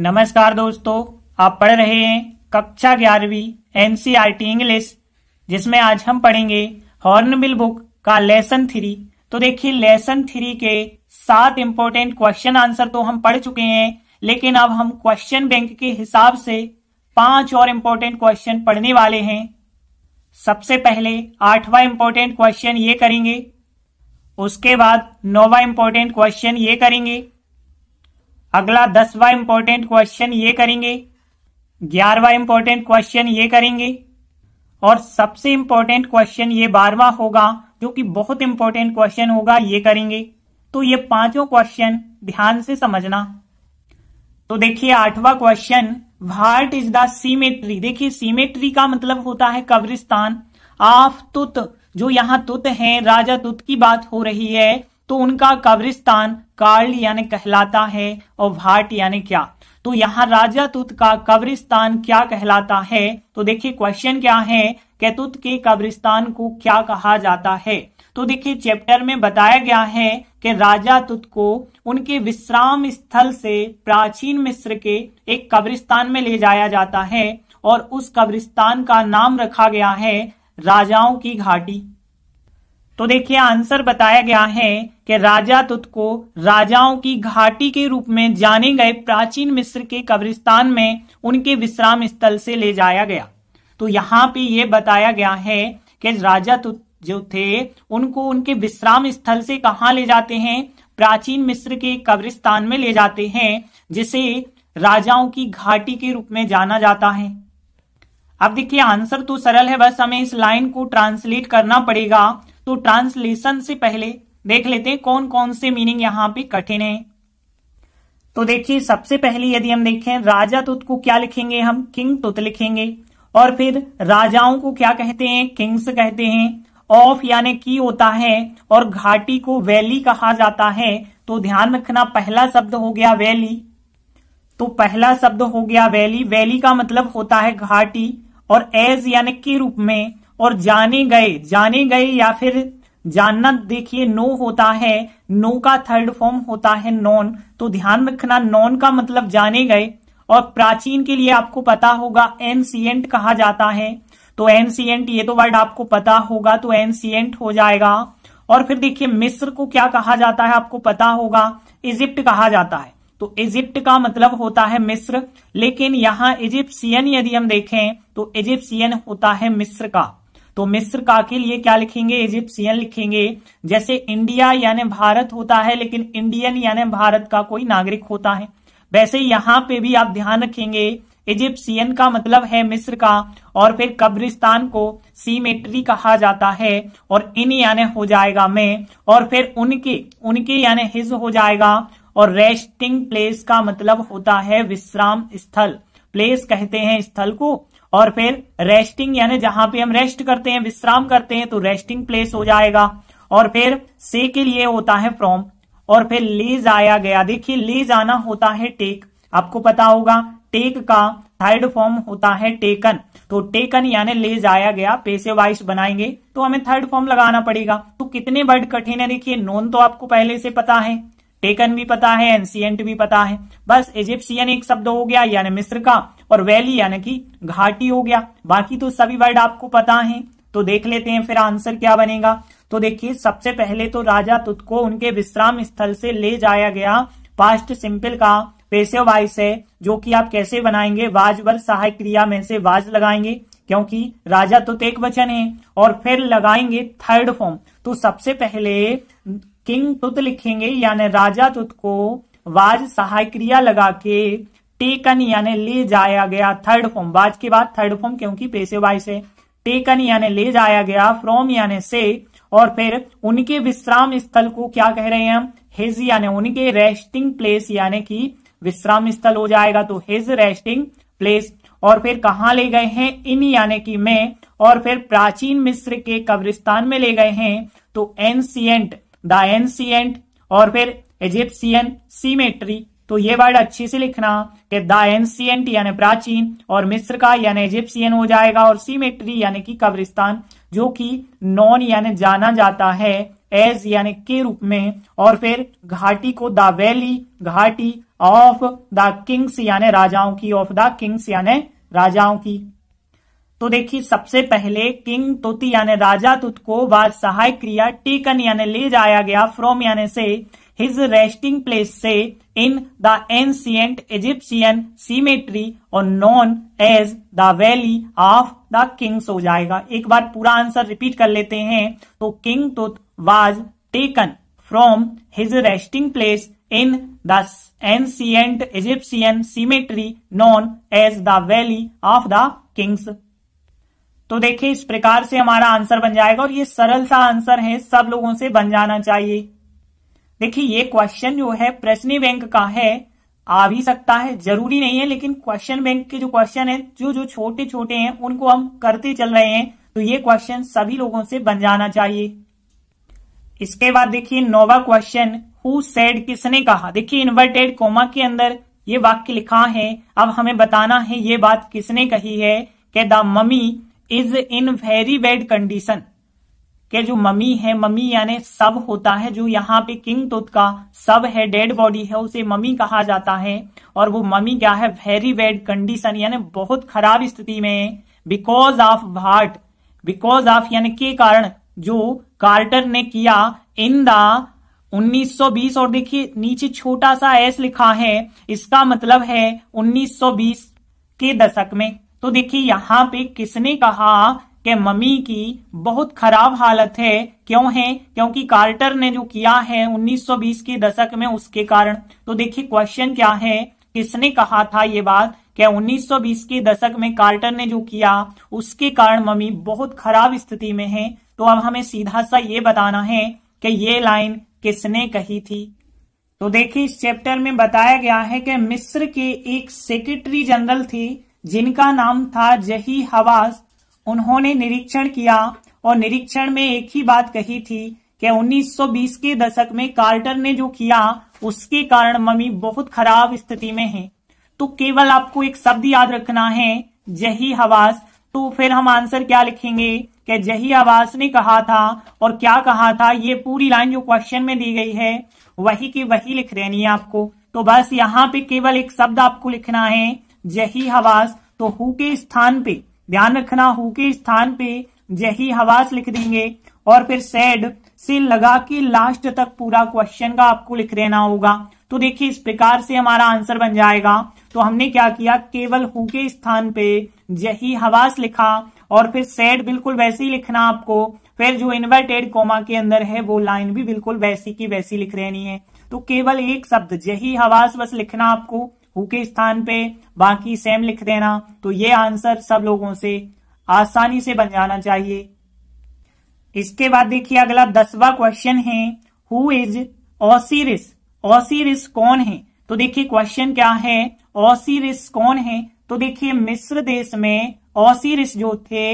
नमस्कार दोस्तों आप पढ़ रहे हैं कक्षा ग्यारहवीं एनसीईआरटी इंग्लिश e जिसमें आज हम पढ़ेंगे हॉर्नबिल बुक का लेसन थ्री तो देखिए लेसन थ्री के सात इंपॉर्टेंट क्वेश्चन आंसर तो हम पढ़ चुके हैं लेकिन अब हम क्वेश्चन बैंक के हिसाब से पांच और इंपॉर्टेंट क्वेश्चन पढ़ने वाले हैं सबसे पहले आठवा इंपॉर्टेंट क्वेश्चन ये करेंगे उसके बाद नौवा इंपॉर्टेंट क्वेश्चन ये करेंगे अगला दसवा इंपॉर्टेंट क्वेश्चन ये करेंगे ग्यारहवा इंपॉर्टेंट क्वेश्चन ये करेंगे और सबसे इंपॉर्टेंट क्वेश्चन ये बारवा होगा जो कि बहुत इंपॉर्टेंट क्वेश्चन होगा ये करेंगे तो ये पांचों क्वेश्चन ध्यान से समझना तो देखिए आठवां question what is the cemetery देखिए सीमेट्री का मतलब होता है कब्रिस्तान आफ तुत जो यहां तुत है राजा तुत की बात हो रही है तो उनका कब्रिस्तान कार्ल यानी कहलाता है और भाट यानी क्या तो यहाँ राजा तुत का कब्रिस्तान क्या कहलाता है तो देखिए क्वेश्चन क्या है कैतुत के कब्रिस्तान को क्या कहा जाता है तो देखिए चैप्टर में बताया गया है कि राजा तुत को उनके विश्राम स्थल से प्राचीन मिस्र के एक कब्रिस्तान में ले जाया जाता है और उस कब्रिस्तान का नाम रखा गया है राजाओं की घाटी तो देखिए आंसर बताया गया है कि राजा तुत को राजाओं की घाटी के रूप में जाने गए प्राचीन मिस्र के कब्रिस्तान में उनके विश्राम स्थल से ले जाया गया तो यहाँ पे ये बताया गया है कि राजा तुत जो थे उनको उनके विश्राम स्थल से कहा ले जाते हैं प्राचीन मिस्र के कब्रिस्तान में ले जाते हैं जिसे राजाओं की घाटी के रूप में जाना जाता है अब देखिए आंसर तो सरल है बस हमें इस लाइन को ट्रांसलेट करना पड़ेगा तो ट्रांसलेशन से पहले देख लेते हैं कौन कौन से मीनिंग यहां पे कठिन है तो देखिए सबसे पहले यदि हम देखें राजा तुत को क्या लिखेंगे हम किंग तुत लिखेंगे और फिर राजाओं को क्या कहते हैं किंग्स कहते हैं ऑफ यानी की होता है और घाटी को वैली कहा जाता है तो ध्यान रखना पहला शब्द हो गया वैली तो पहला शब्द हो गया वैली वैली का मतलब होता है घाटी और एज यानी के रूप में और जाने गए जाने गए या फिर जानना देखिए नो होता है नो का थर्ड फॉर्म होता है नॉन तो ध्यान रखना नॉन का मतलब जाने गए और प्राचीन के लिए आपको पता होगा एनसीएंट कहा जाता है तो एनसीएंट ये तो वर्ड आपको पता होगा तो एनसीएंट हो जाएगा और फिर देखिए मिस्र को क्या कहा जाता है आपको पता होगा इजिप्ट कहा जाता है तो इजिप्ट का मतलब होता है मिस्र लेकिन यहां इजिप्सियन यदि हम देखें तो इजिप्सियन होता है मिस्र का तो मिस्र का के लिए क्या लिखेंगे इजिप्सियन लिखेंगे जैसे इंडिया यानी भारत होता है लेकिन इंडियन यानी भारत का कोई नागरिक होता है वैसे यहां पे भी आप ध्यान रखेंगे इजिप्सियन का मतलब है मिस्र का और फिर कब्रिस्तान को सीमेट्री कहा जाता है और इन यानी हो जाएगा में और फिर उनके उनके यानी हिज हो जाएगा और रेस्टिंग प्लेस का मतलब होता है विश्राम स्थल प्लेस कहते हैं स्थल को और फिर रेस्टिंग यानी जहां पे हम रेस्ट करते हैं विश्राम करते हैं तो रेस्टिंग प्लेस हो जाएगा और फिर से के लिए होता है फ्रॉम और फिर ले जाया गया देखिए ले जाना होता है टेक आपको पता होगा टेक का थर्ड फॉर्म होता है टेकन तो टेकन यानी ले जाया गया पैसे वाइस बनाएंगे तो हमें थर्ड फॉर्म लगाना पड़ेगा तो कितने वर्ड कठिन है देखिए नॉन तो आपको पहले से पता है टेकन भी पता है एंसियंट भी पता है बस इजिप्सियन एक शब्द हो गया यानी मिस्र का और वैली यानी कि घाटी हो गया बाकी तो सभी वर्ड आपको पता है तो देख लेते हैं फिर आंसर क्या बनेगा तो देखिए सबसे पहले तो राजा तुत को उनके विश्राम स्थल से ले जाया गया पास्ट सिंपल का पेशे वाइस है जो कि आप कैसे बनाएंगे वाज वर सहाय क्रिया में से वाज लगाएंगे क्योंकि राजा तुत एक वचन है और फिर लगाएंगे थर्ड फॉर्म तो सबसे पहले किंग तुत लिखेंगे यानी राजा तुत को वाज सहाय क्रिया लगा के टेकन यानी ले जाया गया थर्ड फॉर्म वाज के बाद थर्ड फॉर्म क्योंकि पेशे वाइस है टेकन यानी ले जाया गया फ्रॉम यानी से और फिर उनके विश्राम स्थल को क्या कह रहे हैं हम हिज यानी उनके रेस्टिंग प्लेस यानी कि विश्राम स्थल हो जाएगा तो हिज रेस्टिंग प्लेस और फिर कहा ले गए हैं इन यानी कि मैं और फिर प्राचीन मिस्र के कब्रिस्तान में ले गए हैं तो एंसियंट द एंसियंट और फिर इजिप्सियन सीमेट्री तो ये वर्ड अच्छे से लिखना कि द एंसियंट यानी प्राचीन और मिस्र का यानी इजिप्सियन हो जाएगा और सीमेट्री यानी कि कब्रिस्तान जो कि नॉन यानी जाना जाता है एज यानी के रूप में और फिर घाटी को द वैली घाटी ऑफ द किंग्स यानी राजाओं की ऑफ द किंग्स यानी राजाओं की तो देखिए सबसे पहले किंग तुत यानी राजा तुत को सहाय क्रिया टेकन यानी ले जाया गया फ्रॉम यानी से हिज रेस्टिंग प्लेस से in the ancient Egyptian cemetery और known as the valley of the kings हो जाएगा एक बार पूरा आंसर रिपीट कर लेते हैं तो king Tut was taken from his resting place in the ancient Egyptian cemetery known as the valley of the kings तो देखिए इस प्रकार से हमारा आंसर बन जाएगा और ये सरल सा आंसर है सब लोगों से बन जाना चाहिए देखिए ये क्वेश्चन जो है प्रश्न बैंक का है आ भी सकता है जरूरी नहीं है लेकिन क्वेश्चन बैंक के जो क्वेश्चन है जो जो छोटे छोटे हैं उनको हम करते चल रहे हैं तो ये क्वेश्चन सभी लोगों से बन जाना चाहिए इसके बाद देखिए नोवा क्वेश्चन हु सेड किसने कहा देखिए इन्वर्टेड कोमा के अंदर ये वाक्य लिखा है अब हमें बताना है ये बात किसने कही है कि the mummy is in very bad condition के जो मम्मी है मम्मी यानी सब होता है जो यहाँ पे किंग तुत का सब है डेड बॉडी है उसे मम्मी कहा जाता है और वो मम्मी क्या है वेरी बैड कंडीशन यानी बहुत खराब स्थिति में because of what because of यानी के कारण जो कार्टर ने किया इन द 1920 और देखिए नीचे छोटा सा एस लिखा है इसका मतलब है 1920 के दशक में तो देखिए यहाँ पे किसने कहा कि मम्मी की बहुत खराब हालत है क्यों है क्योंकि कार्टर ने जो किया है 1920 के दशक में उसके कारण तो देखिए क्वेश्चन क्या है किसने कहा था ये बात क्या 1920 के दशक में कार्टर ने जो किया उसके कारण मम्मी बहुत खराब स्थिति में है तो अब हमें सीधा सा ये बताना है कि ये लाइन किसने कही थी तो देखिए इस चैप्टर में बताया गया है कि मिस्र के एक सेक्रेटरी जनरल थी जिनका नाम था जही हवास उन्होंने निरीक्षण किया और निरीक्षण में एक ही बात कही थी कि 1920 के दशक में कार्टर ने जो किया उसके कारण मम्मी बहुत खराब स्थिति में है तो केवल आपको एक शब्द याद रखना है जही हवास तो फिर हम आंसर क्या लिखेंगे कि जही आवास ने कहा था और क्या कहा था ये पूरी लाइन जो क्वेश्चन में दी गई है वही की वही लिख रहनी है आपको तो बस यहाँ पे केवल एक शब्द आपको लिखना है जही हवास तो हु के स्थान पे ध्यान रखना हु के स्थान पे जही हवास लिख देंगे और फिर सैड से लगा के लास्ट तक पूरा क्वेश्चन का आपको लिख देना होगा तो देखिए इस प्रकार से हमारा आंसर बन जाएगा तो हमने क्या किया केवल हु के स्थान पे जही हवास लिखा और फिर सेड बिल्कुल वैसे ही लिखना आपको फिर जो इन्वर्टेड कोमा के अंदर है वो लाइन भी बिल्कुल वैसी की वैसी लिख रहनी है तो केवल एक शब्द जही हवास बस लिखना आपको हु के स्थान पे बाकी सेम लिख देना तो ये आंसर सब लोगों से आसानी से बन जाना चाहिए इसके बाद देखिए अगला दसवा क्वेश्चन है हु इज ओसीरिस ओसीरिस कौन है तो देखिए क्वेश्चन क्या है ओसीरिस कौन है तो देखिए मिस्र देश में ओसीरिस जो थे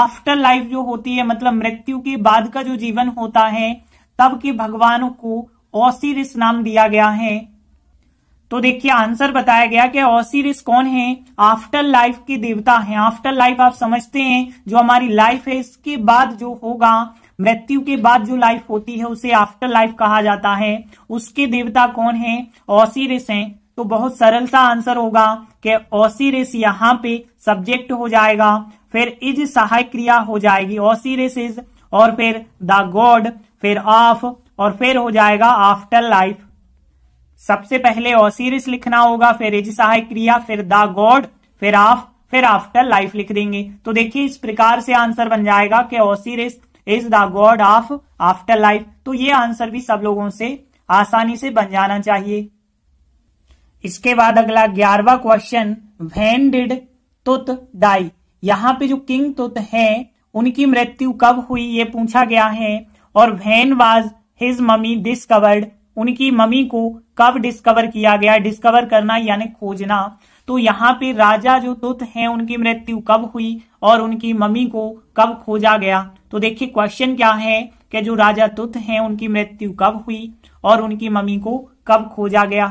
आफ्टर लाइफ जो होती है मतलब मृत्यु के बाद का जो जीवन होता है तब के भगवान को ओसीरिस नाम दिया गया है तो देखिए आंसर बताया गया कि ऑसिरिस कौन है आफ्टर लाइफ के देवता हैं आफ्टर लाइफ आप समझते हैं जो हमारी लाइफ है इसके बाद जो होगा मृत्यु के बाद जो लाइफ होती है उसे आफ्टर लाइफ कहा जाता है उसके देवता कौन है ऑसिरिस हैं तो बहुत सरल सा आंसर होगा कि ऑसिरिस यहाँ पे सब्जेक्ट हो जाएगा फिर इज सहायक क्रिया हो जाएगी ऑसिरिस इज और फिर द गॉड फिर ऑफ और फिर हो जाएगा आफ्टर लाइफ सबसे पहले ओसीरिस लिखना होगा फिर सहायक क्रिया फिर द गॉड फिर आफ फिर आफ्टर लाइफ लिख देंगे तो देखिए इस प्रकार से आंसर बन जाएगा कि Osiris is the god of after life तो ये आंसर भी सब लोगों से आसानी से बन जाना चाहिए इसके बाद अगला ग्यारहवा question when did Tut die यहाँ पे जो किंग तुत हैं उनकी मृत्यु कब हुई ये पूछा गया है और when was his mummy discovered उनकी मम्मी को कब डिस्कवर किया गया डिस्कवर करना यानी खोजना तो यहाँ पे राजा जो तुत हैं उनकी मृत्यु कब हुई और उनकी मम्मी को कब खोजा गया तो देखिए क्वेश्चन क्या है कि जो राजा तुत हैं उनकी मृत्यु कब हुई और उनकी मम्मी को कब खोजा गया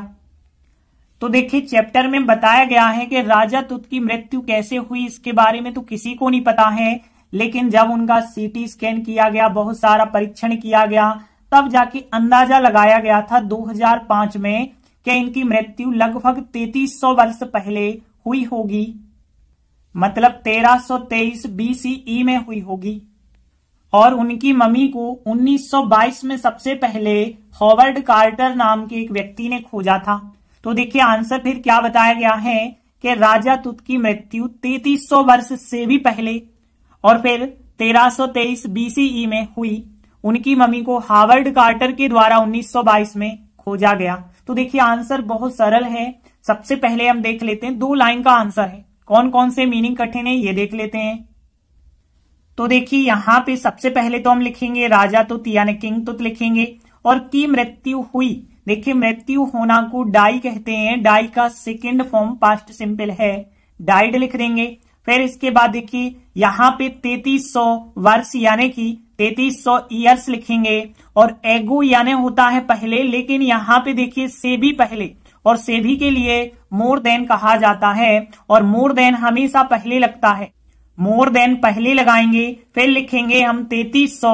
तो देखिए चैप्टर में बताया गया है कि राजा तुत की मृत्यु कैसे हुई इसके बारे में तो किसी को नहीं पता है लेकिन जब उनका सीटी स्कैन किया गया बहुत सारा परीक्षण किया गया तब जाके अंदाजा लगाया गया था 2005 में कि इनकी मृत्यु लगभग 3300 वर्ष पहले हुई होगी मतलब 1323 बीसीई e में हुई होगी और उनकी मम्मी को 1922 में सबसे पहले हॉवर्ड कार्टर नाम के एक व्यक्ति ने खोजा था तो देखिए आंसर फिर क्या बताया गया है कि राजा तुत की मृत्यु 3300 वर्ष से भी पहले और फिर 1323 बीसीई e में हुई उनकी मम्मी को हावर्ड कार्टर के द्वारा 1922 में खोजा गया तो देखिए आंसर बहुत सरल है सबसे पहले हम देख लेते हैं दो लाइन का आंसर है कौन कौन से मीनिंग कठिन है ये देख लेते हैं तो देखिए यहां पे सबसे पहले तो हम लिखेंगे राजा तुत तो यानी किंग तुत तो लिखेंगे और की मृत्यु हुई देखिए मृत्यु होना को डाई कहते हैं डाई का सेकेंड फॉर्म पास्ट सिंपल है डाइड लिख देंगे फिर इसके बाद देखिए यहां पे 3300 वर्ष यानी कि तैतीस सौ ईयर्स लिखेंगे और एगो यानी होता है पहले लेकिन यहाँ पे देखिए से भी पहले और भी के लिए मोर देन कहा जाता है और मोर देन हमेशा पहले लगता है मोर देन पहले लगाएंगे फिर लिखेंगे हम तैतीस सौ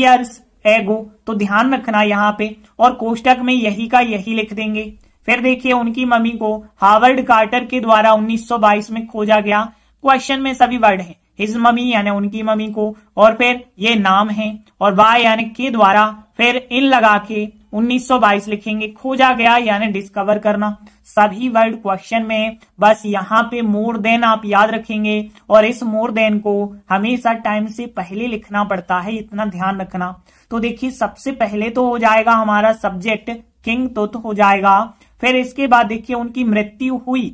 ईयर्स एगो तो ध्यान रखना यहाँ पे और कोष्टक में यही का यही लिख देंगे फिर देखिए उनकी मम्मी को हार्वर्ड कार्टर के द्वारा 1922 में खोजा गया क्वेश्चन में सभी वर्ड हैं हिज मम्मी यानी उनकी मम्मी को और फिर ये नाम है और वाय यानी के द्वारा फिर इन लगा के 1922 लिखेंगे खोजा गया यानी डिस्कवर करना सभी वर्ड क्वेश्चन में बस यहाँ पे मोर देन आप याद रखेंगे और इस मोर देन को हमेशा टाइम से पहले लिखना पड़ता है इतना ध्यान रखना तो देखिए सबसे पहले तो हो जाएगा हमारा सब्जेक्ट किंग तो, तो हो जाएगा फिर इसके बाद देखिए उनकी मृत्यु हुई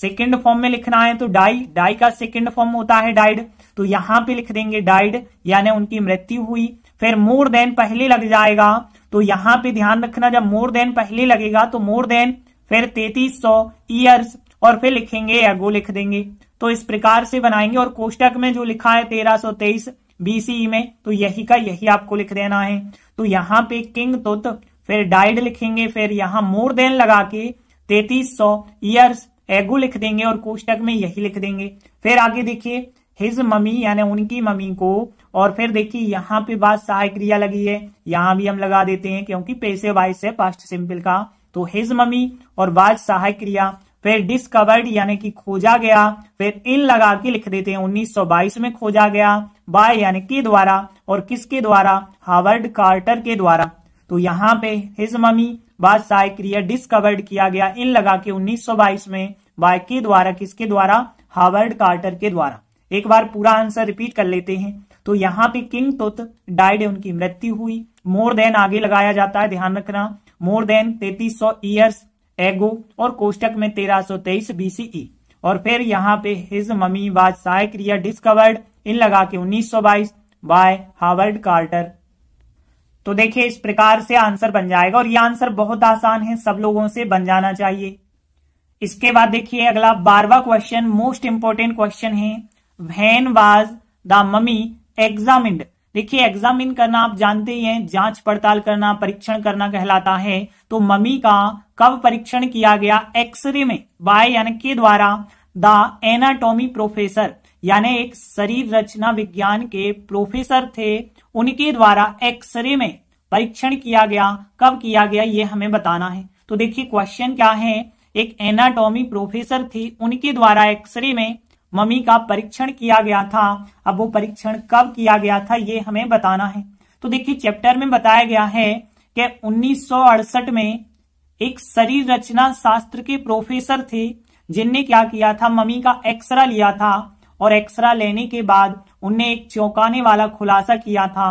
सेकेंड फॉर्म में लिखना है तो डाई डाई का सेकेंड फॉर्म होता है डाइड तो यहां पे लिख देंगे डाइड यानी उनकी मृत्यु हुई फिर मोर देन पहले लग जाएगा तो यहां पे ध्यान रखना जब मोर देन पहले लगेगा तो मोर देन फिर तैतीस सौ ईयर्स और फिर लिखेंगे एगो लिख देंगे तो इस प्रकार से बनाएंगे और कोष्टक में जो लिखा है तेरह सौ तेईस e में तो यही का यही आपको लिख देना है तो यहाँ पे किंग तुत फिर डाइड लिखेंगे फिर यहाँ मोर देन लगा के तैतीस सौ ईयर्स एगो लिख देंगे और कोष्टक में यही लिख देंगे फिर आगे देखिए हिज मम्मी यानी उनकी मम्मी को और फिर देखिए यहाँ पे बात सहाय क्रिया लगी है यहां भी हम लगा देते हैं क्योंकि पैसे वाइस है पास्ट सिंपल का तो हिज मम्मी और बाद सहाय क्रिया फिर डिस्कवर्ड यानी कि खोजा गया फिर इन लगा के लिख देते हैं 1922 में खोजा गया बाय यानी के द्वारा और किसके द्वारा हावर्ड कार्टर के द्वारा तो यहाँ पे हिज मम्मी बादशाह क्रिया डिस्कवर्ड किया गया इन लगा के 1922 में बाय के द्वारा किसके द्वारा हावर्ड कार्टर के द्वारा एक बार पूरा आंसर रिपीट कर लेते हैं तो यहाँ पे किंग तुत डाइड उनकी मृत्यु हुई मोर देन आगे लगाया जाता है ध्यान रखना मोर देन तैतीस सौ ईयर्स एगो और कोष्टक में तेरह सौ तेईस बीसीई e। और फिर यहाँ पे हिज मम्मी वाज साय क्रिया डिस्कवर्ड इन लगा के उन्नीस सौ बाईस बाय हावर्ड कार्टर तो देखिए इस प्रकार से आंसर बन जाएगा और ये आंसर बहुत आसान है सब लोगों से बन जाना चाहिए इसके बाद देखिए अगला बारवा क्वेश्चन मोस्ट इंपॉर्टेंट क्वेश्चन है when was the mummy examined देखिए एग्जामिन करना आप जानते ही हैं जांच पड़ताल करना परीक्षण करना कहलाता है तो मम्मी का कब परीक्षण किया गया एक्सरे में बाय यानी के द्वारा द एनाटोमी प्रोफेसर यानी एक शरीर रचना विज्ञान के प्रोफेसर थे उनके द्वारा एक्सरे में परीक्षण किया गया कब किया गया ये हमें बताना है तो देखिए क्वेश्चन क्या है एक एनाटॉमी प्रोफेसर थी उनके द्वारा एक्सरे में मम्मी का परीक्षण किया गया था अब वो परीक्षण कब किया गया था ये हमें बताना है तो देखिए चैप्टर में बताया गया है कि उन्नीस में एक शरीर रचना शास्त्र के प्रोफेसर थे जिनने क्या किया था मम्मी का एक्सरा लिया था और एक्सरा लेने के बाद उनने एक चौंकाने वाला खुलासा किया था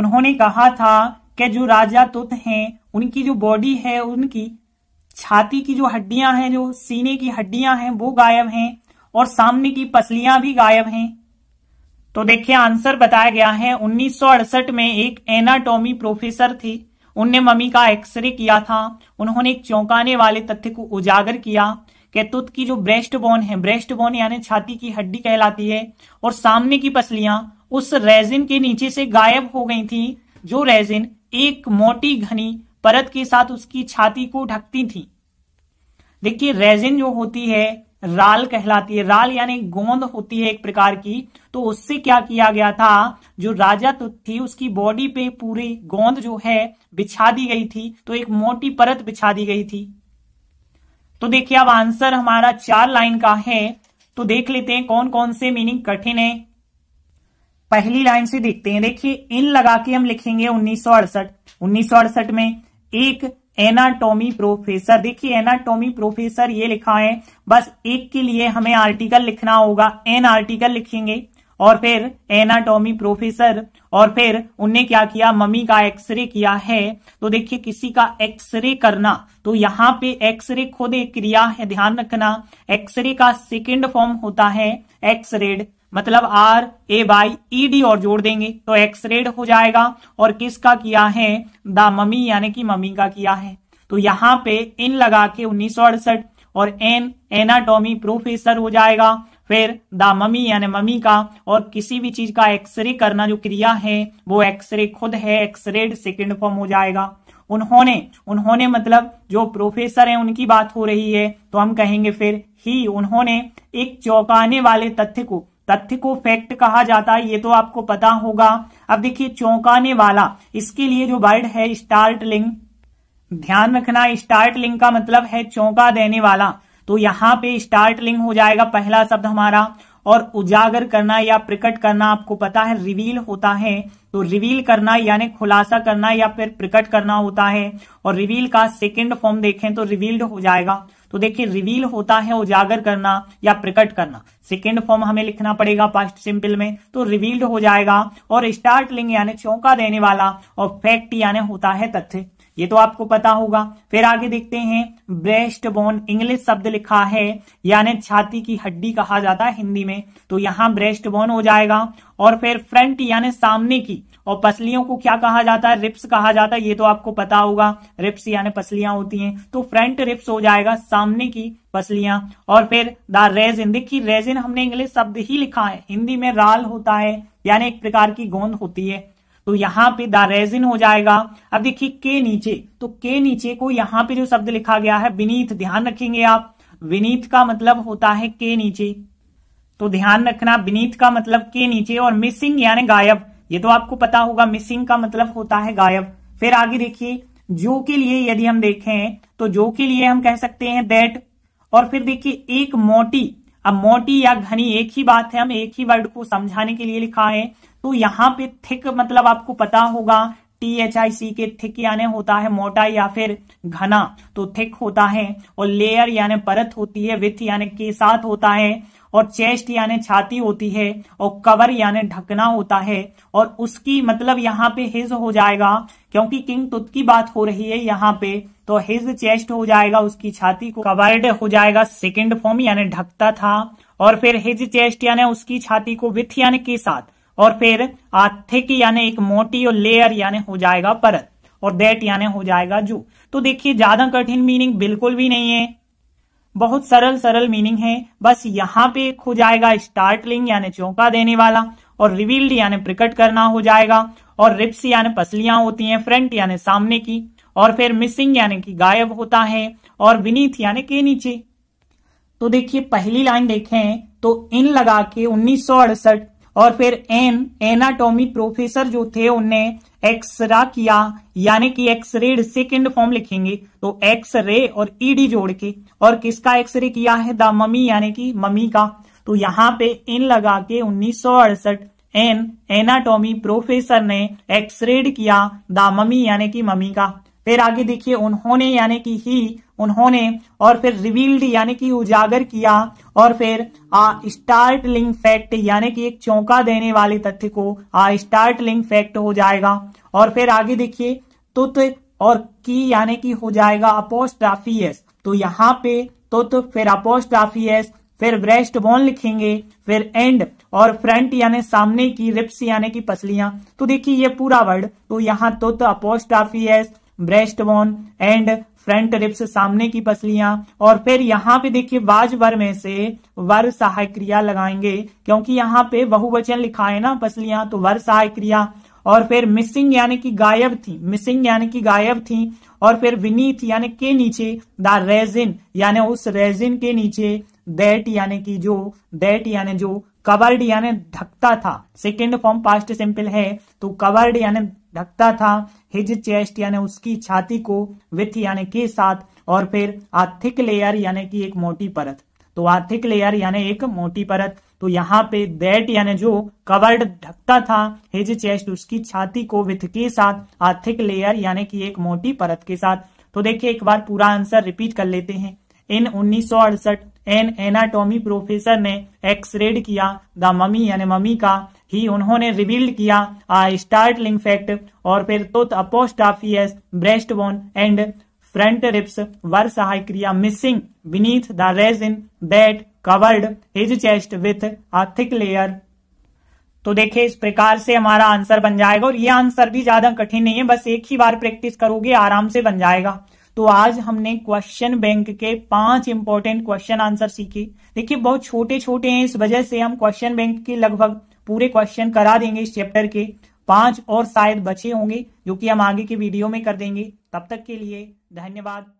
उन्होंने कहा था कि जो राजा तुत हैं उनकी जो बॉडी है उनकी छाती की जो हड्डियां हैं जो सीने की हड्डियां हैं वो गायब हैं और सामने की पसलियां भी गायब हैं तो देखिए आंसर बताया गया है उन्नीस में एक एनाटॉमी प्रोफेसर थी उनने मम्मी का एक्सरे किया था उन्होंने एक चौंकाने वाले तथ्य को उजागर किया कैतुत तुत की जो ब्रेस्ट बोन है ब्रेस्ट बोन यानी छाती की हड्डी कहलाती है और सामने की पसलियां उस रेजिन के नीचे से गायब हो गई थी जो रेजिन एक मोटी घनी परत के साथ उसकी छाती को ढकती थी देखिए रेजिन जो होती है राल कहलाती है राल यानी गोंद होती है एक प्रकार की तो उससे क्या किया गया था जो राजा तुत थी उसकी बॉडी पे पूरी गोंद जो है बिछा दी गई थी तो एक मोटी परत बिछा दी गई थी तो देखिए अब आंसर हमारा चार लाइन का है तो देख लेते हैं कौन कौन से मीनिंग कठिन है पहली लाइन से देखते हैं देखिए इन लगा के हम लिखेंगे उन्नीस सौ में एक एनाटोमी प्रोफेसर देखिए एनाटोमी प्रोफेसर ये लिखा है बस एक के लिए हमें आर्टिकल लिखना होगा एन आर्टिकल लिखेंगे और फिर एनाटॉमी प्रोफेसर और फिर उनने क्या किया मम्मी का एक्सरे किया है तो देखिए किसी का एक्सरे करना तो यहाँ पे एक्सरे खुद एक क्रिया है ध्यान रखना एक्सरे का सेकेंड फॉर्म होता है एक्सरेड मतलब R A Y E D और जोड़ देंगे तो एक्सरेड हो जाएगा और किसका किया है द मम्मी यानी कि मम्मी का किया है तो यहाँ पे इन लगा के उन्नीस और एन एनाटॉमी प्रोफेसर हो जाएगा फिर द मम्मी यानी मम्मी का और किसी भी चीज का एक्सरे करना जो क्रिया है वो एक्सरे खुद है एक्सरेड सेकेंड फॉर्म हो जाएगा उन्होंने उन्होंने मतलब जो प्रोफेसर है उनकी बात हो रही है तो हम कहेंगे फिर ही उन्होंने एक चौंकाने वाले तथ्य को तथ्य को फैक्ट कहा जाता है ये तो आपको पता होगा अब देखिए चौंकाने वाला इसके लिए जो वर्ड है स्टार्टलिंग ध्यान रखना स्टार्टलिंग का मतलब है चौंका देने वाला तो यहां पे स्टार्ट लिंग हो जाएगा पहला शब्द हमारा और उजागर करना या प्रकट करना आपको पता है रिवील होता है तो रिवील करना यानी खुलासा करना या फिर प्रकट करना होता है और रिवील का सेकेंड फॉर्म देखें तो रिवील्ड हो जाएगा तो देखिए रिवील होता है उजागर करना या प्रकट करना सेकेंड फॉर्म हमें लिखना पड़ेगा पास्ट सिंपल में तो रिवील्ड हो जाएगा और स्टार्टलिंग यानी चौंका देने वाला और फैक्ट यानी होता है तथ्य ये तो आपको पता होगा फिर आगे देखते हैं ब्रेस्ट बोन इंग्लिश शब्द लिखा है यानी छाती की हड्डी कहा जाता है हिंदी में तो यहाँ ब्रेस्ट बोन हो जाएगा और फिर फ्रंट यानी सामने की और पसलियों को क्या कहा जाता है रिप्स कहा जाता है ये तो आपको पता होगा रिप्स यानी पसलियां होती हैं तो फ्रंट रिप्स हो जाएगा सामने की पसलियां और फिर द रेजिन देखिए रेजिन हमने इंग्लिश शब्द ही लिखा है हिंदी में राल होता है यानी एक प्रकार की गोंद होती है तो यहां पे द रेजिन हो जाएगा अब देखिए के नीचे तो के नीचे को यहां पे जो शब्द लिखा गया है विनीत ध्यान रखेंगे आप विनीत का मतलब होता है के नीचे तो ध्यान रखना विनीत का मतलब के नीचे और मिसिंग यानी गायब ये तो आपको पता होगा मिसिंग का मतलब होता है गायब फिर आगे देखिए जो के लिए यदि हम देखें तो जो के लिए हम कह सकते हैं दैट और फिर देखिए एक मोटी अब मोटी या घनी एक ही बात है हम एक ही वर्ड को समझाने के लिए लिखा है तो यहां पे थिक मतलब आपको पता होगा टी एच आई सी के थिक यानी होता है मोटा या फिर घना तो थिक होता है और लेयर यानी परत होती है विथ यानी के साथ होता है और चेस्ट यानी छाती होती है और कवर यानी ढकना होता है और उसकी मतलब यहाँ पे हिज हो जाएगा क्योंकि किंग तुत की बात हो रही है यहाँ पे तो हिज चेस्ट हो जाएगा उसकी छाती को कवर्ड हो जाएगा सेकेंड फॉर्म यानी ढकता था और फिर हिज चेस्ट यानी उसकी छाती को विथ यानी के साथ और फिर आथिक यानी एक मोटी और लेयर यानी हो जाएगा परत और देट यानी हो जाएगा जू तो देखिए ज्यादा कठिन मीनिंग बिल्कुल भी नहीं है बहुत सरल सरल मीनिंग है बस यहाँ पे एक हो जाएगा स्टार्टलिंग यानी चौंका देने वाला और रिवील्ड यानी प्रकट करना हो जाएगा और रिप्स यानी पसलियां होती हैं फ्रंट यानी सामने की और फिर मिसिंग यानी कि गायब होता है और विनीत यानी के नीचे तो देखिए पहली लाइन देखें तो इन लगा के उन्नीस और फिर एन एनाटोमी प्रोफेसर जो थे उनने एक्सरा किया यानी कि एक्सरे सेकेंड फॉर्म लिखेंगे तो एक्सरे और ईडी e जोड़ के और किसका एक्सरे किया है द मम्मी यानी कि मम्मी का तो यहाँ पे इन लगा के उन्नीस एन एनाटॉमी प्रोफेसर ने एक्सरेड किया द मम्मी यानी कि मम्मी का फिर आगे देखिए उन्होंने यानी कि ही उन्होंने और फिर रिवील्ड यानी कि उजागर किया और फिर आ स्टार्टलिंग फैक्ट यानी कि एक चौंका देने वाले तथ्य को आ स्टार्टलिंग फैक्ट हो जाएगा और फिर आगे देखिए तुत और की यानी कि हो जाएगा अपोस्ट्राफियस तो यहाँ पे तुत फिर अपोस्ट्राफियस फिर ब्रेस्ट बोन लिखेंगे फिर एंड और फ्रंट यानी सामने की रिप्स यानी की पसलियां तो देखिए ये पूरा वर्ड तो यहाँ Tut apostrophe s breast bone and front ribs सामने की पसलियां और फिर यहाँ पे देखिए वर में से वर सहाय क्रिया लगाएंगे क्योंकि यहाँ पे बहुवचन लिखा है ना पसलियां तो वर सहाय क्रिया और फिर मिसिंग यानी कि गायब थी मिसिंग यानी कि गायब थी और फिर विनीत यानी के नीचे द रेजिन यानी उस रेजिन के नीचे दैट यानी कि जो दैट यानी जो कवर्ड यानी ढकता था सेकेंड फॉर्म पास्ट सिंपल है तो कवर्ड यानी ढकता था हिज चेस्ट यानी उसकी छाती को विथ यानी के साथ और फिर आर्थिक लेयर यानी कि एक मोटी परत तो आर्थिक लेयर यानी एक मोटी परत तो यहाँ पे दैट यानी जो कवर्ड ढकता था हिज चेस्ट उसकी छाती को विथ के साथ आर्थिक लेयर यानी कि एक मोटी परत के साथ तो देखिए एक बार पूरा आंसर रिपीट कर लेते हैं इन उन्नीस एन एनाटोमी प्रोफेसर ने एक्सरेड किया द मम्मी यानी मम्मी का ही उन्होंने रिबिल्ड किया आ स्टार्टलिंग फैक्ट और फिर Tut apostrophe s breast bone and front ribs were सहाय क्रिया missing beneath the resin that covered his chest with a thick layer तो देखिए इस प्रकार से हमारा आंसर बन जाएगा और ये आंसर भी ज्यादा कठिन नहीं है बस एक ही बार प्रैक्टिस करोगे आराम से बन जाएगा तो आज हमने क्वेश्चन बैंक के पांच इंपॉर्टेंट क्वेश्चन आंसर सीखे देखिए बहुत छोटे छोटे हैं इस वजह से हम क्वेश्चन बैंक की लगभग पूरे क्वेश्चन करा देंगे इस चैप्टर के पांच और शायद बचे होंगे जो कि हम आगे के वीडियो में कर देंगे तब तक के लिए धन्यवाद